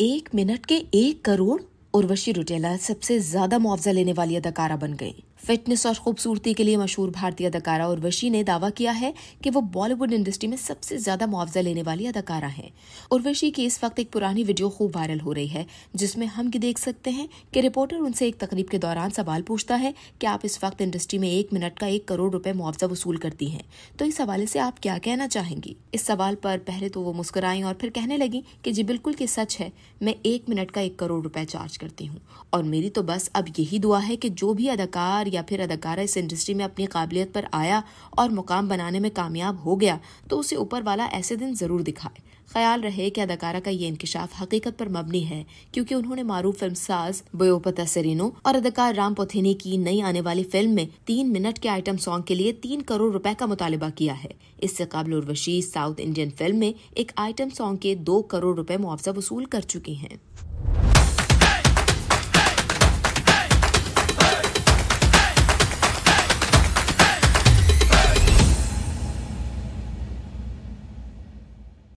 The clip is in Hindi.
एक मिनट के एक करोड़ उर्वशी रुटेला सबसे ज्यादा मुआवजा लेने वाली अदाकारा बन गई फिटनेस और खूबसूरती के लिए मशहूर भारतीय अदाकारा उर्वशी ने दावा किया है कि वो बॉलीवुड इंडस्ट्री में सबसे ज्यादा मुआवजा लेने वाली अदाकारा हैं उर्वशी की इस वक्त एक पुरानी वीडियो खूब वायरल हो रही है जिसमें हम ये देख सकते हैं कि रिपोर्टर उनसे एक तकरीब के दौरान सवाल पूछता है कि आप इस वक्त इंडस्ट्री में एक मिनट का एक करोड़ रुपए मुआवजा वसूल करती हैं तो इस हवाले से आप क्या कहना चाहेंगी इस सवाल पर पहले तो वो मुस्कुराई और फिर कहने लगी कि जी बिल्कुल कि सच है मैं एक मिनट का एक करोड़ रुपए चार्ज करती हूँ और मेरी तो बस अब यही दुआ है कि जो भी अदाकार या फिर अदाकारा इस इंडस्ट्री में अपनी काबिलियत पर आया और मुकाम बनाने में कामयाब हो गया तो उसे ऊपर वाला ऐसे दिन ज़रूर दिखाए ख्याल रहे कि अदाकारा का ये इंकशाफ हकीकत पर मबनी है क्योंकि उन्होंने मारूफ फिल्म साज बोपता सेरिनो और अदाकार राम पोथेनी की नई आने वाली फिल्म में तीन मिनट के आइटम सॉन्ग के लिए तीन करोड़ रुपए का मुतालबा किया है इससे कबल उर्वशी साउथ इंडियन फिल्म में एक आइटम सॉन्ग के दो करोड़ रुपए मुआवजा वसूल कर चुकी हैं